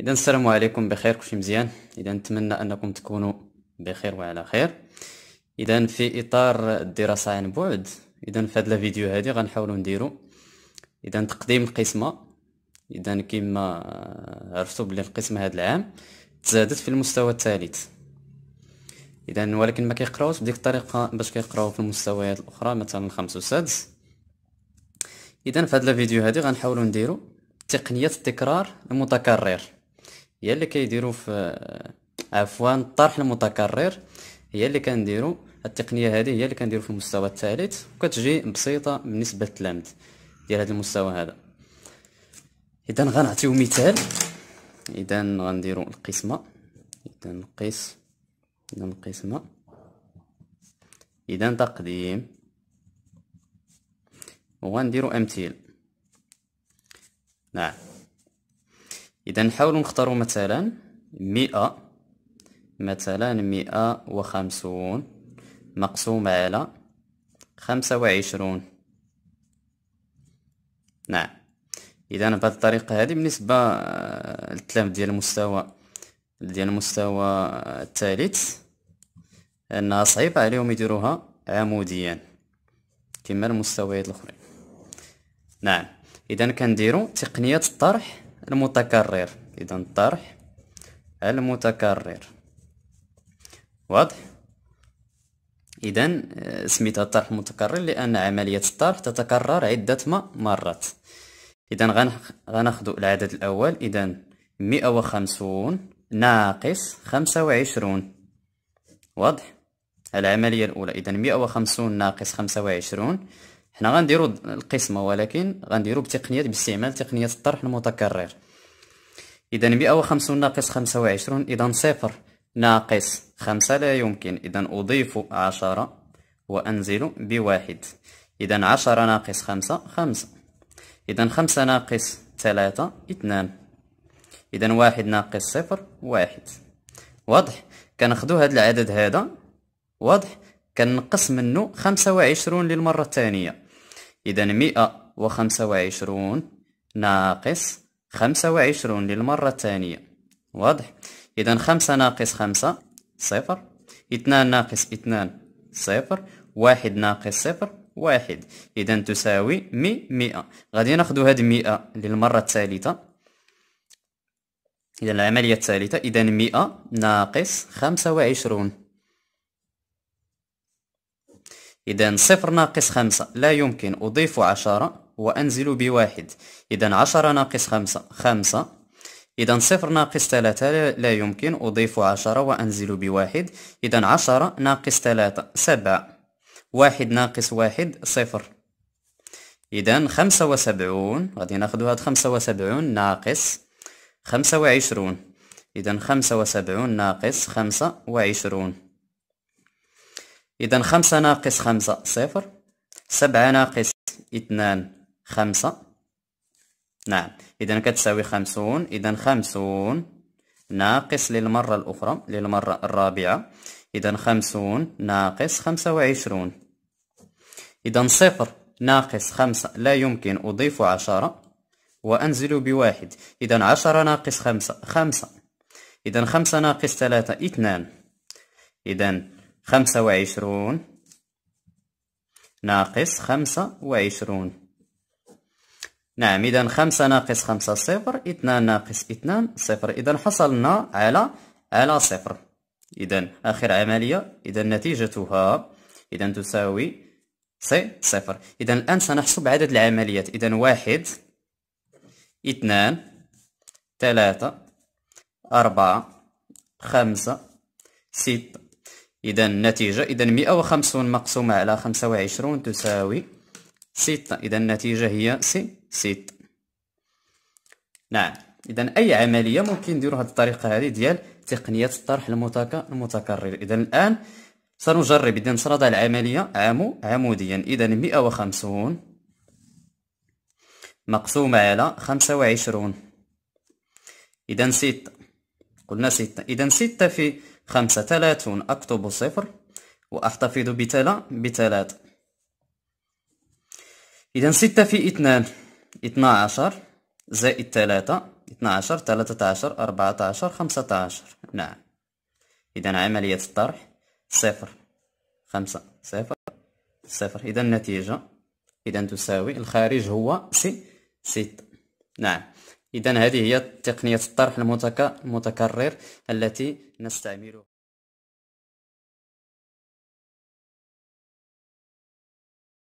اذا السلام عليكم بخير كلشي مزيان اذا نتمنى انكم تكونوا بخير وعلى خير اذا في اطار الدراسه عن بعد اذا في هذا الفيديو هذه غنحاولوا نديروا اذا تقديم القسمه اذا كما عرفتوا بلي القسمه هذا العام تزادت في المستوى الثالث اذا ولكن ما كيقراوش بديك الطريقه باش كيقراو في المستويات الاخرى مثلا الخامس والسادس اذا في هذا الفيديو هذه غنحاولوا نديروا تقنيه التكرار المتكرر هي اللي كيديروا في عفوا الطرح المتكرر هي اللي كنديروا التقنيه هذه هي اللي كنديروا في المستوى الثالث وكتجي بسيطه بالنسبه للتلامذ ديال هذا المستوى هذا اذا غنعطيو مثال اذا غنديروا القسمه اذا نقيس اذا القسمه اذا تقديم وغنديروا امثله نعم اذا نحاول نختاروا مثلا مئة مثلا مئة وخمسون مقسومة على خمسة وعشرون نعم اذا بهذه الطريقه هذه بالنسبه آه، للتلامذ ديال المستوى ديال المستوى الثالث انها صعيبه عليهم يديروها عموديا كما المستويات الاخرين نعم اذا كنديروا تقنيه الطرح المتكرر اذا الطرح المتكرر واضح اذا آه، سميتها الطرح المتكرر لان عمليه الطرح تتكرر عده مرات اذا غناخذ العدد الاول اذا 150 ناقص 25 واضح العمليه الاولى اذا 150 ناقص 25 حنا غنديرو القسمه ولكن غنديرو بتقنيه باستعمال تقنيه الطرح المتكرر اذا وخمسون ناقص 25 اذا صفر ناقص خمسة لا يمكن اذا اضيف عشرة وانزل بواحد اذا عشرة ناقص خمسة خمسة اذا خمسة ناقص ثلاثة اثنان اذا واحد ناقص صفر واحد واضح كناخدو هاد العدد هذا واضح كنقص منه خمسة وعشرون للمرة الثانية إذا مئة وخمسة وعشرون ناقص خمسة وعشرون للمرة الثانية واضح إذا خمسة ناقص خمسة صفر اثنان ناقص اثنان صفر واحد ناقص صفر واحد إذا تساوي مي مئة غادي ناخدو هاد مئة للمرة الثالثة إذا العملية الثالثة إذا مئة ناقص خمسة وعشرون إذا صفر ناقص خمسة لا يمكن أضيف عشرة وأنزل بواحد إذا عشرة ناقص خمسة خمسة إذا صفر ناقص ثلاثة لا يمكن أضيف عشرة وأنزل بواحد إذا عشرة ناقص ثلاثة سبعة واحد ناقص واحد صفر إذا خمسة وسبعون غادي ناخدو هاد خمسة وسبعون ناقص خمسة وعشرون إذا خمسة وسبعون ناقص خمسة وعشرون إذا خمسة ناقص خمسة صفر سبعة ناقص اثنان خمسة نعم إذا كتساوي خمسون إذا خمسون ناقص للمرة الأخرى للمرة الرابعة إذا خمسون ناقص خمسة وعشرون إذا صفر ناقص خمسة لا يمكن أضيف عشرة وأنزل بواحد إذا عشرة ناقص خمسة خمسة إذا خمسة ناقص ثلاثة اثنان إذا خمسة وعشرون ناقص خمسة وعشرون نعم إذا خمسة ناقص خمسة صفر اثنان ناقص اثنان صفر إذا حصلنا على على صفر إذا آخر عملية إذا نتيجتها إذا تساوي سي صفر إذا الآن سنحسب عدد العمليات إذا واحد اثنان ثلاثة أربعة خمسة ستة إذا النتيجة إذا مئة وخمسون مقسومة على خمسة وعشرون تساوي ستة إذا النتيجة هي سي ستة نعم إذا أي عملية ممكن نديرو هاد الطريقة هادي ديال تقنية الطرح المتك المتكرر إذا الآن سنجرب إذا نسرد العملية عمو عموديا إذا مئة وخمسون مقسومة على خمسة وعشرون إذا ستة قلنا ستة إذا ستة في خمسة ثلاثون أكتب صفر وأحتفظ بتلا بتلات إذا ستة في اثنان اثنا عشر زائد ثلاثة اثنا عشر ثلاثة عشر أربعة عشر خمسة عشر نعم إذا عملية الطرح صفر خمسة صفر صفر إذا النتيجة إذا تساوي الخارج هو سي ست نعم إذا هذه هي تقنية الطرح المتكرر التي نستعملها